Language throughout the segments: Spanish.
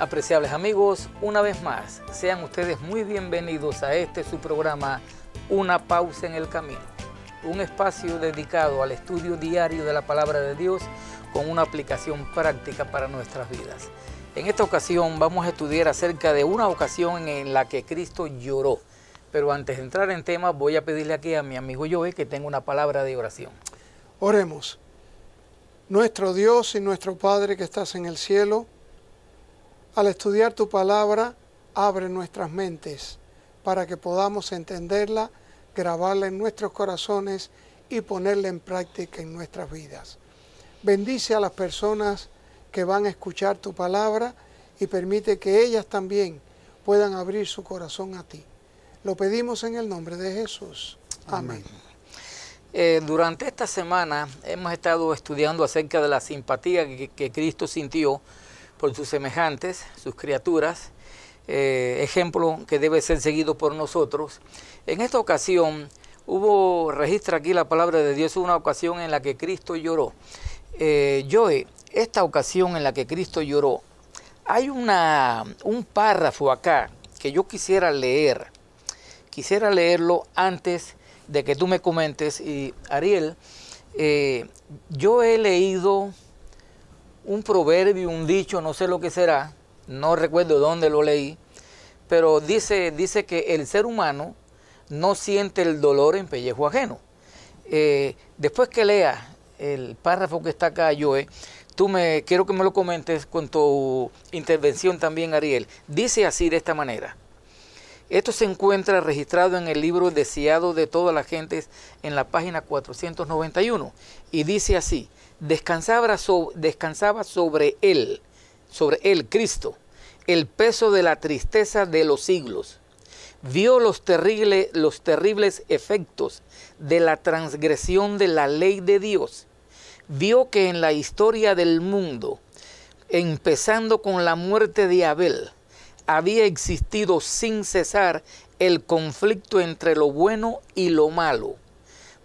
Apreciables amigos, una vez más, sean ustedes muy bienvenidos a este su programa Una pausa en el camino, un espacio dedicado al estudio diario de la palabra de Dios con una aplicación práctica para nuestras vidas. En esta ocasión vamos a estudiar acerca de una ocasión en la que Cristo lloró. Pero antes de entrar en tema, voy a pedirle aquí a mi amigo Joe que tenga una palabra de oración. Oremos. Nuestro Dios y nuestro Padre que estás en el cielo, al estudiar tu palabra, abre nuestras mentes para que podamos entenderla, grabarla en nuestros corazones y ponerla en práctica en nuestras vidas. Bendice a las personas que van a escuchar tu palabra y permite que ellas también puedan abrir su corazón a ti. Lo pedimos en el nombre de Jesús. Amén. Eh, durante esta semana hemos estado estudiando acerca de la simpatía que Cristo sintió por sus semejantes, sus criaturas, eh, ejemplo que debe ser seguido por nosotros. En esta ocasión hubo, registra aquí la palabra de Dios, una ocasión en la que Cristo lloró. Eh, Joe, esta ocasión en la que Cristo lloró, hay una, un párrafo acá que yo quisiera leer. Quisiera leerlo antes de que tú me comentes. Y Ariel, eh, yo he leído un proverbio, un dicho, no sé lo que será, no recuerdo dónde lo leí, pero dice, dice que el ser humano no siente el dolor en pellejo ajeno. Eh, después que lea el párrafo que está acá, Joe, tú me quiero que me lo comentes con tu intervención también, Ariel. Dice así de esta manera. Esto se encuentra registrado en el libro Deseado de todas las gentes en la página 491 y dice así, descansaba, descansaba sobre él, sobre el Cristo, el peso de la tristeza de los siglos. Vio los, los terribles efectos de la transgresión de la ley de Dios. Vio que en la historia del mundo, empezando con la muerte de Abel, había existido sin cesar el conflicto entre lo bueno y lo malo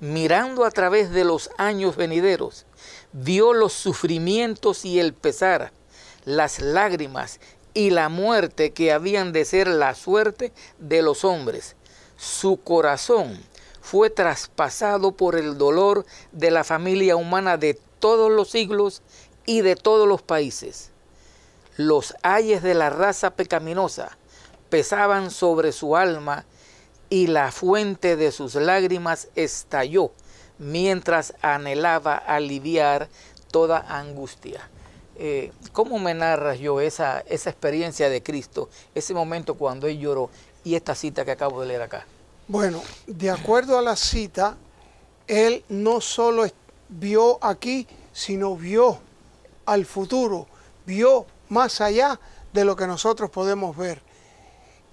mirando a través de los años venideros, vio los sufrimientos y el pesar, las lágrimas y la muerte que habían de ser la suerte de los hombres. Su corazón fue traspasado por el dolor de la familia humana de todos los siglos y de todos los países. Los ayes de la raza pecaminosa pesaban sobre su alma y la fuente de sus lágrimas estalló mientras anhelaba aliviar toda angustia. Eh, ¿Cómo me narras yo esa, esa experiencia de Cristo, ese momento cuando Él lloró y esta cita que acabo de leer acá? Bueno, de acuerdo a la cita, Él no solo vio aquí, sino vio al futuro, vio más allá de lo que nosotros podemos ver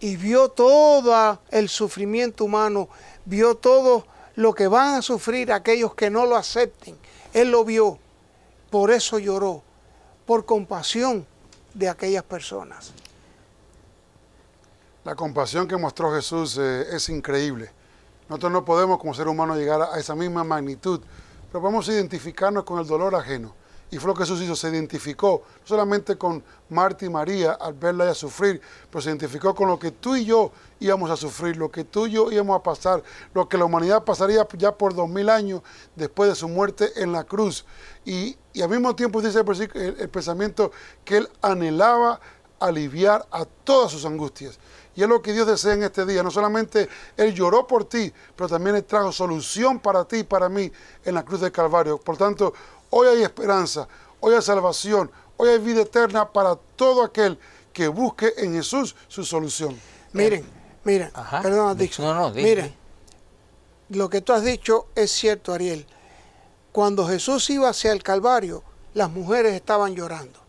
y vio todo el sufrimiento humano, vio todo lo que van a sufrir aquellos que no lo acepten. Él lo vio, por eso lloró, por compasión de aquellas personas. La compasión que mostró Jesús eh, es increíble. Nosotros no podemos como ser humano llegar a esa misma magnitud, pero podemos identificarnos con el dolor ajeno. Y fue lo que Jesús hizo, se identificó, no solamente con Marta y María al verla ya sufrir, pero se identificó con lo que tú y yo íbamos a sufrir, lo que tú y yo íbamos a pasar, lo que la humanidad pasaría ya por dos mil años después de su muerte en la cruz. Y, al mismo tiempo dice el, el pensamiento que él anhelaba aliviar a todas sus angustias. Y es lo que Dios desea en este día. No solamente Él lloró por ti, pero también Él trajo solución para ti y para mí en la cruz del Calvario. Por tanto, Hoy hay esperanza, hoy hay salvación, hoy hay vida eterna para todo aquel que busque en Jesús su solución. Eh, miren, miren, Dixon. miren, lo que tú has dicho es cierto, Ariel. Cuando Jesús iba hacia el Calvario, las mujeres estaban llorando.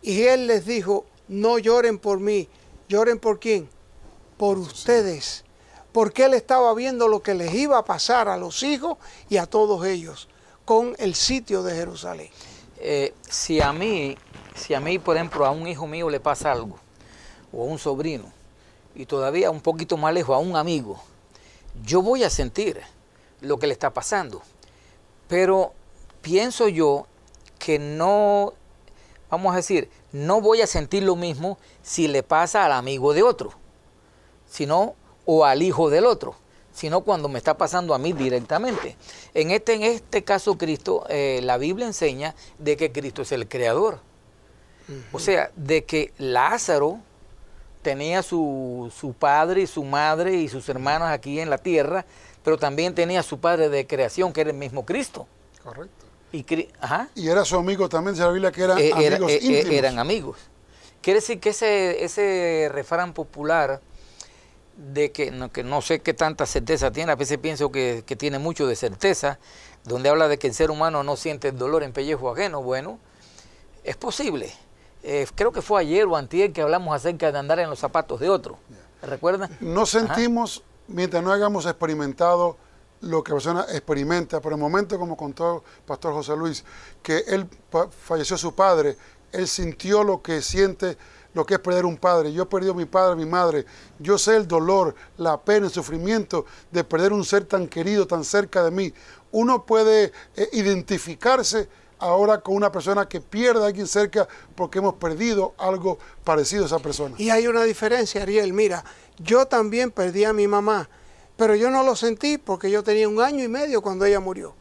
Y él les dijo, no lloren por mí, lloren por quién, por ustedes. Porque él estaba viendo lo que les iba a pasar a los hijos y a todos ellos con el sitio de Jerusalén. Eh, si a mí, si a mí, por ejemplo, a un hijo mío le pasa algo, o a un sobrino, y todavía un poquito más lejos, a un amigo, yo voy a sentir lo que le está pasando. Pero pienso yo que no, vamos a decir, no voy a sentir lo mismo si le pasa al amigo de otro, sino o al hijo del otro sino cuando me está pasando a mí directamente. En este, en este caso, Cristo, eh, la Biblia enseña de que Cristo es el creador. O sea, de que Lázaro tenía su, padre y su madre y sus hermanos aquí en la tierra, pero también tenía su padre de creación, que era el mismo Cristo. Correcto. Y, y era su amigo también, se la Biblia que eran eh, amigos eh, íntimos. Eran amigos. Quiere decir que ese, ese refrán popular de que no, que no sé qué tanta certeza tiene, a veces pienso que, tiene mucho de certeza, donde habla de que el ser humano no siente el dolor en pellejo ajeno, bueno, es posible. Eh, creo que fue ayer o antier que hablamos acerca de andar en los zapatos de otro, ¿recuerdan? No sentimos, mientras no hayamos experimentado lo que la persona experimenta, pero el momento, como contó el pastor José Luis, que él falleció su padre, él sintió lo que siente lo que es perder un padre. Yo he perdido a mi padre, a mi madre. Yo sé el dolor, la pena, el sufrimiento de perder un ser tan querido, tan cerca de mí. Uno puede eh, identificarse ahora con una persona que pierde a alguien cerca porque hemos perdido algo parecido a esa persona. Y hay una diferencia, Ariel. Mira, yo también perdí a mi mamá, pero yo no lo sentí porque yo tenía un año y medio cuando ella murió.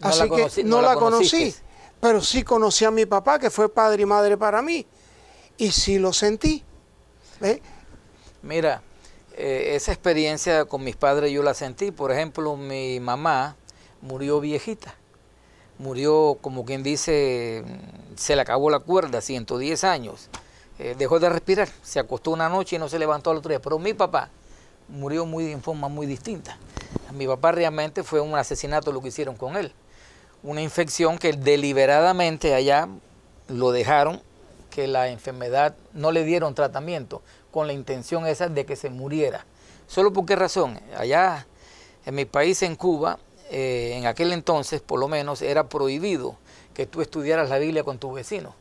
Así que no, la conocí, pero sí conocí a mi papá, que fue padre y madre para mí y si lo sentí. Mira, eh, esa experiencia con mis padres yo la sentí. Por ejemplo, mi mamá murió viejita. Murió, como quien dice, se le acabó la cuerda, 110 años. Eh, dejó de respirar, se acostó una noche y no se levantó al otro día. Pero mi papá murió muy en forma muy distinta. A mi papá realmente fue un asesinato lo que hicieron con él. Una infección que deliberadamente allá lo dejaron que la enfermedad no le dieron tratamiento con la intención esa de que se muriera. ¿Solo por qué razón? Allá en mi país, en Cuba, eh, en aquel entonces por lo menos era prohibido que tú estudiaras la Biblia con tus vecinos.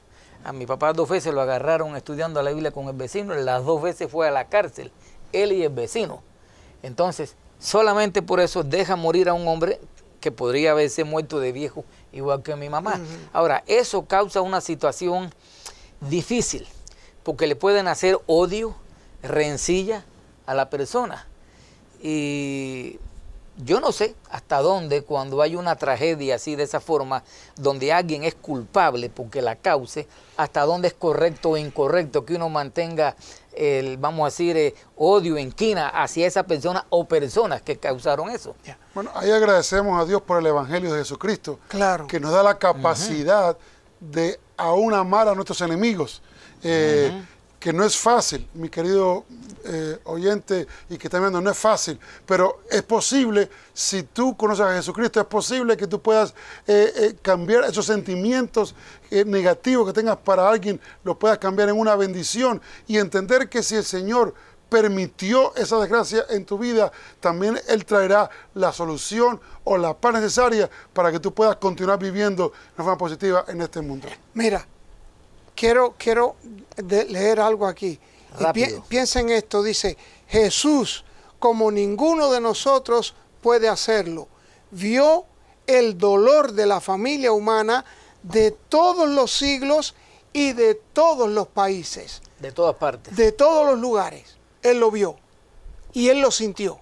A mi papá dos veces lo agarraron estudiando la Biblia con el vecino, las dos veces fue a la cárcel, él y el vecino. Entonces, solamente por eso deja morir a un hombre que podría haberse muerto de viejo, igual que mi mamá. Ahora, eso causa una situación difícil, porque le pueden hacer odio, rencilla a la persona. Y yo no sé hasta dónde cuando hay una tragedia así de esa forma, donde alguien es culpable porque la cause, hasta dónde es correcto o incorrecto que uno mantenga el, vamos a decir, eh, odio, enquina hacia esa persona o personas que causaron eso. Bueno, ahí agradecemos a Dios por el Evangelio de Jesucristo, que nos da la capacidad de aún amar a nuestros enemigos. Eh, que no es fácil, mi querido eh, oyente y que está viendo, no es fácil, pero es posible, si tú conoces a Jesucristo, es posible que tú puedas eh, cambiar esos sentimientos negativos que tengas para alguien, los puedas cambiar en una bendición y entender que si el Señor permitió esa desgracia en tu vida, también Él traerá la solución o la paz necesaria para que tú puedas continuar viviendo de forma positiva en este mundo. Mira, quiero, quiero leer algo aquí. piensa en esto, dice, Jesús, como ninguno de nosotros puede hacerlo, vio el dolor de la familia humana de todos los siglos y de todos los países. De todas partes. De todos los lugares. Él lo vio y Él lo sintió.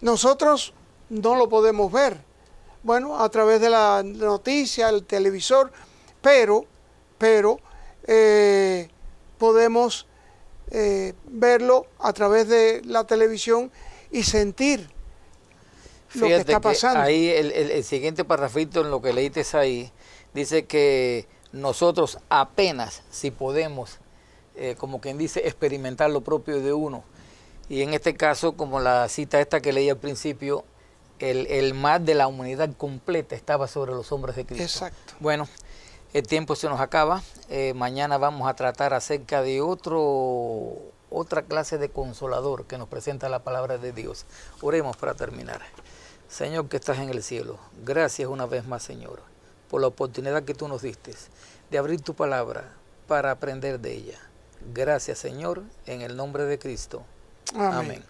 Nosotros no lo podemos ver, bueno, a través de la noticia, el televisor, pero, pero eh, podemos eh, verlo a través de la televisión y sentir lo que está pasando. ahí el, siguiente parrafito en lo que leíste ahí dice que nosotros apenas si podemos eh, como quien dice, experimentar lo propio de uno. Y en este caso, como la cita esta que leí al principio, el, el mar de la humanidad completa estaba sobre los hombres de Cristo. Exacto. Bueno, el tiempo se nos acaba. Eh, mañana vamos a tratar acerca de otro otra clase de consolador que nos presenta la palabra de Dios. Oremos para terminar. Señor que estás en el cielo, gracias una vez más, Señor, por la oportunidad que tú nos diste de abrir tu palabra para aprender de ella. Gracias Señor, en el nombre de Cristo. Amén.